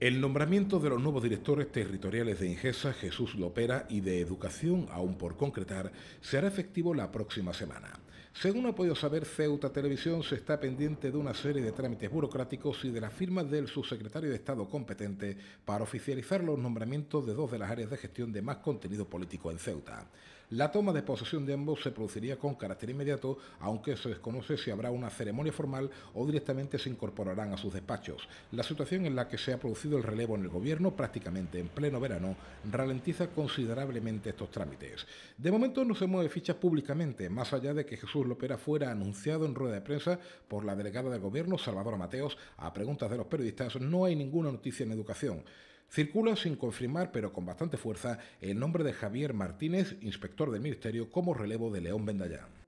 El nombramiento de los nuevos directores territoriales de Ingesa, Jesús Lopera, y de Educación, aún por concretar, será efectivo la próxima semana. Según ha podido saber Ceuta Televisión, se está pendiente de una serie de trámites burocráticos y de la firma del subsecretario de Estado competente para oficializar los nombramientos de dos de las áreas de gestión de más contenido político en Ceuta. La toma de posesión de ambos se produciría con carácter inmediato, aunque se desconoce si habrá una ceremonia formal o directamente se incorporarán a sus despachos. La situación en la que se ha producido el relevo en el gobierno, prácticamente en pleno verano, ralentiza considerablemente estos trámites. De momento no se mueve ficha públicamente, más allá de que Jesús Lopera fuera anunciado en rueda de prensa por la delegada de gobierno, Salvador Mateos, a preguntas de los periodistas, no hay ninguna noticia en educación. Circula sin confirmar, pero con bastante fuerza, el nombre de Javier Martínez, inspector del Ministerio, como relevo de León Bendallán.